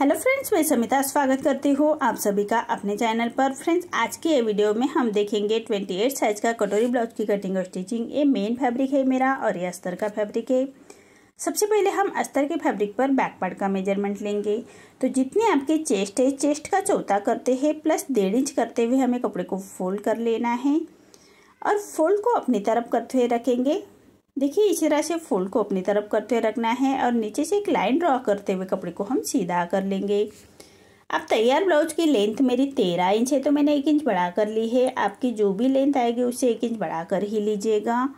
hello friends मैं समिता स्वागत करती हूँ आप सभी का अपने चैनल पर फ्रेंड्स आज के ये वीडियो में हम देखेंगे 28 साइज का कटोरी ब्लाउज की कटिंग और स्टिचिंग ये मेन फैब्रिक है मेरा और ये अस्तर का फैब्रिक है सबसे पहले हम अस्तर के फैब्रिक पर बैक पार्ट का मेजरमेंट लेंगे तो जितने आपके चेस्ट है चेस्ट का चौथा करते हैं प्लस डेढ़ इंच करते हुए हमें कपड़े को फोल्ड कर लेना है और फोल्ड को अपनी तरफ करते हुए रखेंगे देखिए इस तरह से फोल्ड को अपनी तरफ करते रखना है और नीचे से एक लाइन ड्रॉ करते हुए कपड़े को हम सीधा कर लेंगे अब तैयार ब्लाउज की लेंथ मेरी तेरह इंच है तो मैंने एक इंच बढ़ा कर ली है आपकी जो भी लेंथ आएगी उसे एक इंच बढ़ा कर ही लीजिएगा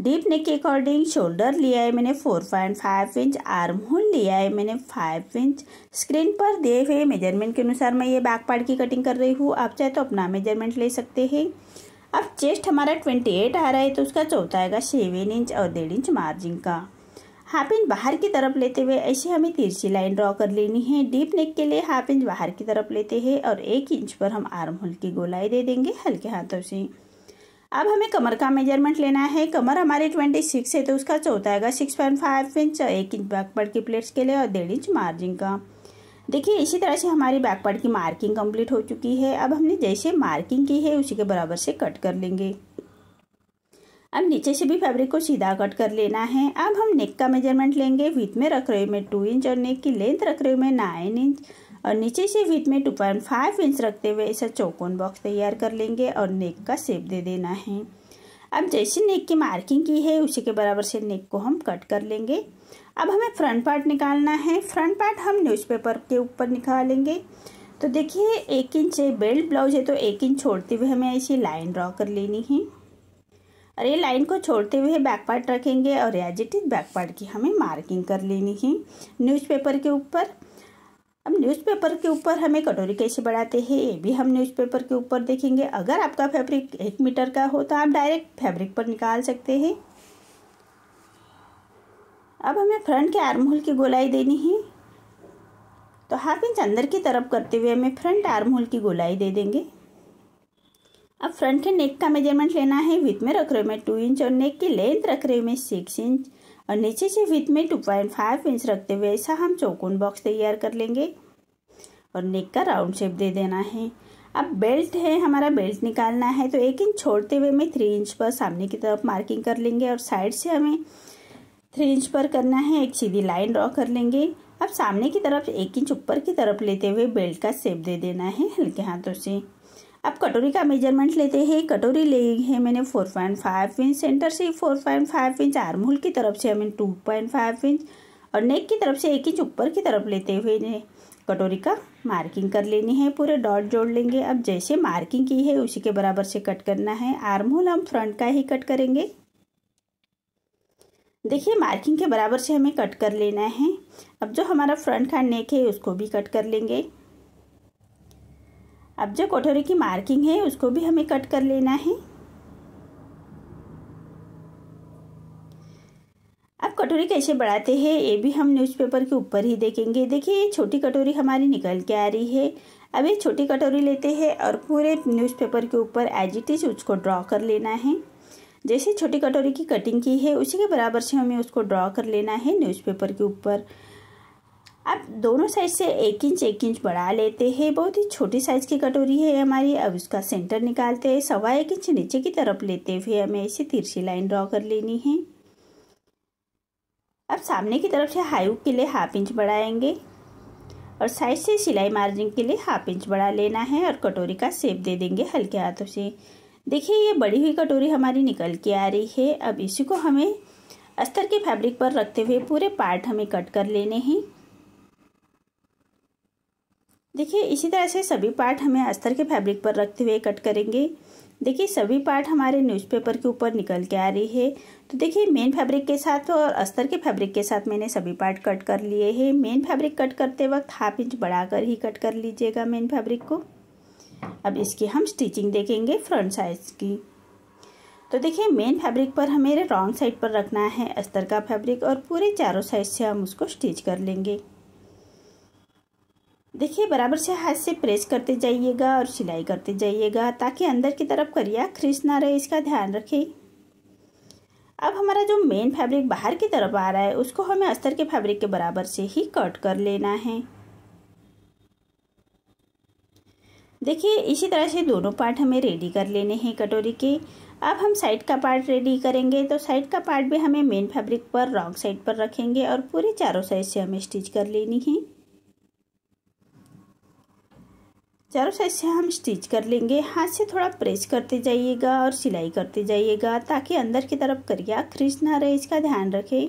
डीप नेक के अकॉर्डिंग शोल्डर लिया है मैंने four point five inch arm hole लिया है मैंने फाइव इंच स्क्रीन पर दिए हुए मेजरमेंट के अनुसार मैं ये बैक पार्ट की कटिंग कर रही हूँ आप चाहे तो अपना मेजरमेंट ले सकते हैं अब चेस्ट हमारा ट्वेंटी एट आ रहा है तो उसका चौथा आएगा सेवन इंच और डेढ़ इंच मार्जिन का हाफ इंच बाहर की तरफ लेते हुए ऐसे हमें तिरछी लाइन ड्रॉ कर लेनी है डीप नेक के लिए हाफ इंच बाहर की तरफ लेते हैं और एक इंच पर हम आर्म होल की गोलाई दे देंगे हल्के हाथों से अब हमें कमर का मेजरमेंट लेना है कमर हमारी ट्वेंटी सिक्स है तो उसका चौथा आएगा सिक्स पॉइंट फाइव इंच एक इंच बैक की प्लेट्स के लिए और डेढ़ इंच मार्जिन का देखिए इसी तरह से हमारी बैकपार्ट की मार्किंग कंप्लीट हो चुकी है अब हमने जैसे मार्किंग की है उसी के बराबर से कट कर लेंगे अब नीचे से भी फैब्रिक को सीधा कट कर लेना है अब हम नेक का मेजरमेंट लेंगे विथ में रख रहे में टू इंच और नेक की लेंथ रख रहे में नाइन इंच और नीचे से विथ में टू पॉइंट फाइव इंच रखते हुए ऐसा चौकोन बॉक्स तैयार कर लेंगे और नेक का शेप दे देना है अब जैसे नेक की मार्किंग की है उसी के बराबर से नेक को हम कट कर लेंगे अब हमें फ्रंट पार्ट निकालना है फ्रंट पार्ट हम न्यूज़पेपर के ऊपर निकालेंगे तो देखिए एक इंच बेल्ट ब्लाउज है तो एक इंच छोड़ते हुए हमें ऐसी लाइन ड्रॉ कर लेनी है और ये लाइन को छोड़ते हुए बैक पार्ट रखेंगे और एजिट इज बैक पार्ट की हमें मार्किंग कर लेनी है न्यूज़पेपर के ऊपर अब न्यूज़पेपर के ऊपर हमें कटोरी कैसे बढ़ाते हैं ये भी हम न्यूज़पेपर के ऊपर देखेंगे अगर आपका फैब्रिक एक मीटर का हो तो आप डायरेक्ट फैब्रिक पर निकाल सकते हैं अब हमें फ्रंट के आर्म होल की गोलाई देनी है तो हाफ इंच अंदर की तरफ करते हुए हमें फ्रंट आर्म होल की गोलाई दे देंगे अब फ्रंट के नेक का मेजरमेंट लेना है विथ में रख रहे मैं टू इंच और नेक की लेंथ रख रहे हूँ मैं सिक्स इंच और नीचे से विथ में टू पॉइंट फाइव इंच रखते हुए ऐसा हम चौकोन बॉक्स तैयार कर लेंगे और नेक का राउंड शेप दे देना है अब बेल्ट है हमारा बेल्ट निकालना है तो एक इंच छोड़ते हुए मैं थ्री इंच पर सामने की तरफ मार्किंग कर लेंगे और साइड से हमें थ्री इंच पर करना है एक सीधी लाइन ड्रॉ कर लेंगे अब सामने की तरफ एक इंच ऊपर की तरफ लेते हुए बेल्ट का सेप दे देना है हल्के हाथों से अब कटोरी का मेजरमेंट लेते हैं कटोरी ले है मैंने four point five inch centre से four point five inch armhole की तरफ से हमें टू पॉइंट फाइव इंच और नेक की तरफ से एक इंच ऊपर की तरफ लेते हुए कटोरी का मार्किंग कर लेनी है पूरे डॉट जोड़ लेंगे अब जैसे मार्किंग की है उसी के बराबर से कट करना है आर्म होल हम फ्रंट का ही कट करेंगे देखिए मार्किंग के बराबर से हमें कट कर लेना है अब जो हमारा फ्रंट का नेक है उसको भी कट कर लेंगे अब जो कटोरे की मार्किंग है उसको भी हमें कट कर लेना है अब कटोरी कैसे बढ़ाते हैं ये भी हम न्यूज़पेपर के ऊपर ही देखेंगे देखिए ये छोटी कटोरी हमारी निकल के आ रही है अब ये छोटी कटोरी लेते हैं और पूरे न्यूज़पेपर के ऊपर एज इट इज उसको ड्रॉ कर लेना है जैसे छोटी कटोरी की कटिंग की है उसी के बराबर से हमें उसको ड्रॉ कर लेना है न्यूज़पेपर के ऊपर अब दोनों साइड से एक इंच एक इंच बढ़ा लेते हैं बहुत ही छोटी साइज़ की कटोरी है हमारी अब उसका सेंटर निकालते हैं सवा एक इंच नीचे की तरफ लेते हुए हमें ऐसी तिरछी लाइन ड्रॉ कर लेनी है अब सामने की तरफ से हाई के लिए हाफ इंच बढ़ाएंगे और साइड से सिलाई मार्जिन के लिए हाफ इंच बढ़ा लेना है और कटोरी का सेप दे देंगे हल्के हाथों से देखिए ये बड़ी हुई कटोरी हमारी निकल के आ रही है अब इसी को हमें अस्तर के फैब्रिक पर रखते हुए पूरे पार्ट हमें कट कर लेने हैं देखिए इसी तरह से सभी पार्ट हमें अस्तर के फैब्रिक पर रखते हुए कट करेंगे देखिए सभी पार्ट हमारे न्यूज़पेपर के ऊपर निकल के आ रही है तो देखिए मेन फैब्रिक के साथ और अस्तर के फैब्रिक के साथ मैंने सभी पार्ट कट कर लिए हैं मेन फैब्रिक कट करते वक्त हाफ इंच बढ़ाकर ही कट कर लीजिएगा मेन फैब्रिक को अब इसकी हम स्टिचिंग देखेंगे फ्रंट साइज की तो देखिए मेन फैब्रिक पर हमें रॉन्ग साइड पर रखना है अस्तर का फैब्रिक और पूरे चारों साइड से हम उसको स्टिच कर लेंगे देखिए बराबर से हाथ से प्रेस करते जाइएगा और सिलाई करते जाइएगा ताकि अंदर की तरफ करिया खरीस ना रहे इसका ध्यान रखें अब हमारा जो मेन फैब्रिक बाहर की तरफ आ रहा है उसको हमें अस्तर के फैब्रिक के बराबर से ही कट कर लेना है देखिए इसी तरह से दोनों पार्ट हमें रेडी कर लेने हैं कटोरी के अब हम साइड का पार्ट रेडी करेंगे तो साइड का पार्ट भी हमें मेन फैब्रिक पर रॉन्ग साइड पर रखेंगे और पूरे चारों साइड से हमें स्टिच कर लेनी है चारों साइड से हम स्टिच कर लेंगे हाथ से थोड़ा प्रेस करते जाइएगा और सिलाई करते जाइएगा ताकि अंदर की तरफ करिया खरीच ना रहे इसका ध्यान रखें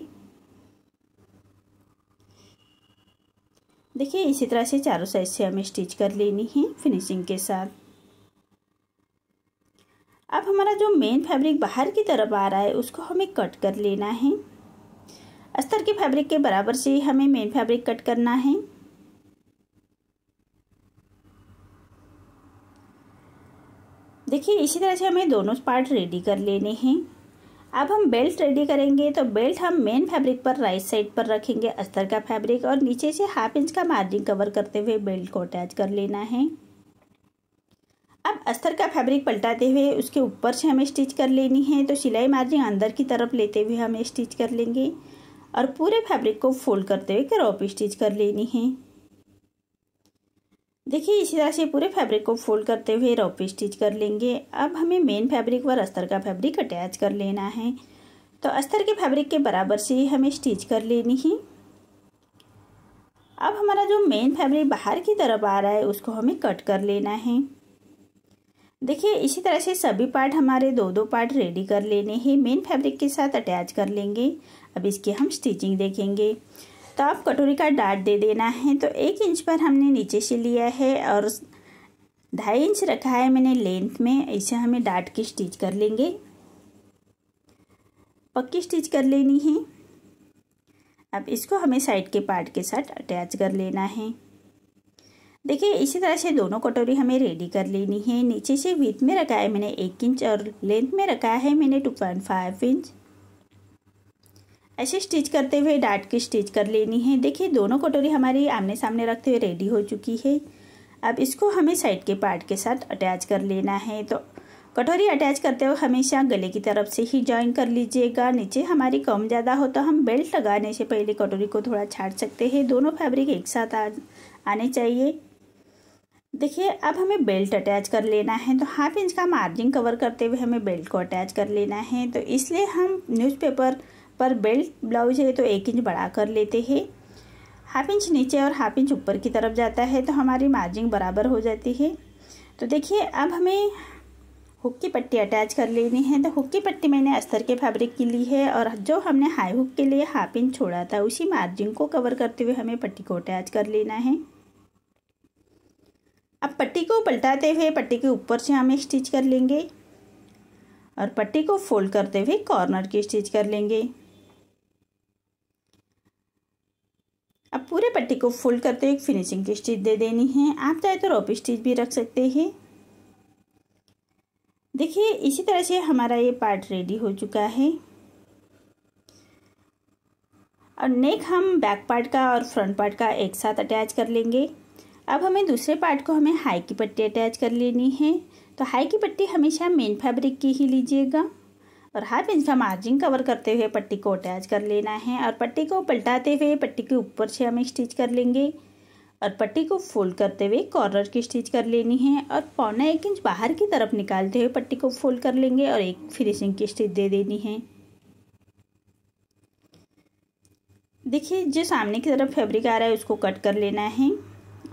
देखिए इसी तरह से चारों साइड से हमें स्टिच कर लेनी है फिनिशिंग के साथ अब हमारा जो मेन फैब्रिक बाहर की तरफ आ रहा है उसको हमें कट कर लेना है अस्तर के फैब्रिक के बराबर से हमें मेन फैब्रिक कट करना है देखिए इसी तरह से हमें दोनों पार्ट रेडी कर लेने हैं अब हम बेल्ट रेडी करेंगे तो बेल्ट हम मेन फैब्रिक पर राइट साइड पर रखेंगे अस्तर का फैब्रिक और नीचे से हाफ इंच का मार्जिन कवर करते हुए बेल्ट को अटैच कर लेना है अब अस्तर का फैब्रिक पलटाते हुए उसके ऊपर से हमें स्टिच कर लेनी है तो सिलाई मार्जिन अंदर की तरफ लेते हुए हमें स्टिच कर लेंगे और पूरे फैब्रिक को फोल्ड करते हुए क्रॉप स्टिच कर लेनी है देखिए इसी तरह से पूरे फैब्रिक को फोल्ड करते हुए रॉप स्टिच कर लेंगे अब हमें मेन फैब्रिक व अस्तर का फैब्रिक अटैच कर लेना है तो अस्तर के फैब्रिक के बराबर से हमें स्टिच कर लेनी है अब हमारा जो मेन फैब्रिक बाहर की तरफ आ रहा है उसको हमें कट कर लेना है देखिए इसी तरह से सभी पार्ट हमारे दो दो पार्ट रेडी कर लेने हैं मेन फैब्रिक के साथ अटैच कर लेंगे अब इसकी हम स्टिचिंग देखेंगे तो आप कटोरी का डाट दे देना है तो एक इंच पर हमने नीचे से लिया है और ढाई इंच रखा है मैंने लेंथ में इसे हमें डाट की स्टिच कर लेंगे पक्की स्टिच कर लेनी है अब इसको हमें साइड के पार्ट के साथ अटैच कर लेना है देखिए इसी तरह से दोनों कटोरी हमें रेडी कर लेनी है नीचे से विथ में रखा है मैंने एक इंच और लेंथ में रखा है मैंने टू पॉइंट फाइव इंच ऐसे स्टिच करते हुए डाट की स्टिच कर लेनी है देखिए दोनों कटोरी हमारी आमने सामने रखते हुए रेडी हो चुकी है अब इसको हमें साइड के पार्ट के साथ अटैच कर लेना है तो कटोरी अटैच करते हुए हमेशा गले की तरफ से ही ज्वाइन कर लीजिएगा नीचे हमारी कम ज़्यादा हो तो हम बेल्ट लगाने से पहले कटोरी को थोड़ा छाट सकते हैं दोनों फैब्रिक एक साथ आ, आने चाहिए देखिए अब हमें बेल्ट अटैच कर लेना है तो हाफ इंच का मार्जिन कवर करते हुए हमें बेल्ट को अटैच कर लेना है तो इसलिए हम न्यूज़पेपर पर बेल्ट ब्लाउज है तो एक इंच बढ़ा कर लेते हैं हाफ इंच नीचे और हाफ इंच ऊपर की तरफ जाता है तो हमारी मार्जिंग बराबर हो जाती है तो देखिए अब हमें हुक की पट्टी अटैच कर लेनी है तो हुक की पट्टी मैंने अस्तर के फैब्रिक की ली है और जो हमने हाई हुक के लिए हाफ इंच छोड़ा था उसी मार्जिन को कवर करते हुए हमें पट्टी को अटैच कर लेना है अब पट्टी को पलटाते हुए पट्टी के ऊपर से हम स्टिच कर लेंगे और पट्टी को फोल्ड करते हुए कॉर्नर की स्टिच कर लेंगे अब पूरे पट्टी को फोल्ड करते हुए फिनिशिंग की स्टिच दे देनी है आप चाहे तो रोप स्टिच भी रख सकते हैं देखिए इसी तरह से हमारा ये पार्ट रेडी हो चुका है और नेक हम बैक पार्ट का और फ्रंट पार्ट का एक साथ अटैच कर लेंगे अब हमें दूसरे पार्ट को हमें हाई की पट्टी अटैच कर लेनी है तो हाई की पट्टी हमेशा मेन फैब्रिक की ही लीजिएगा और हाफ इंच का मार्जिन कवर करते हुए पट्टी को अटैच कर लेना है और पट्टी को पलटाते हुए पट्टी के ऊपर से हमें स्टिच कर लेंगे और पट्टी को फोल्ड करते हुए कॉर्नर की स्टिच कर लेनी है और पौना एक इंच बाहर की तरफ निकालते हुए पट्टी को फोल्ड कर लेंगे और एक फिनिशिंग की स्टिच दे देनी है देखिए जो सामने की तरफ फैब्रिक आ रहा है उसको कट कर लेना है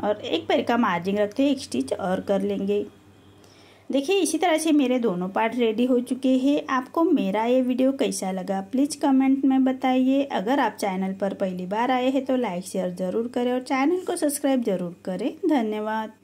और एक पैर का मार्जिन रखते हुए एक स्टिच और कर लेंगे देखिए इसी तरह से मेरे दोनों पार्ट रेडी हो चुके हैं आपको मेरा ये वीडियो कैसा लगा प्लीज़ कमेंट में बताइए अगर आप चैनल पर पहली बार आए हैं तो लाइक शेयर ज़रूर करें और चैनल को सब्सक्राइब ज़रूर करें धन्यवाद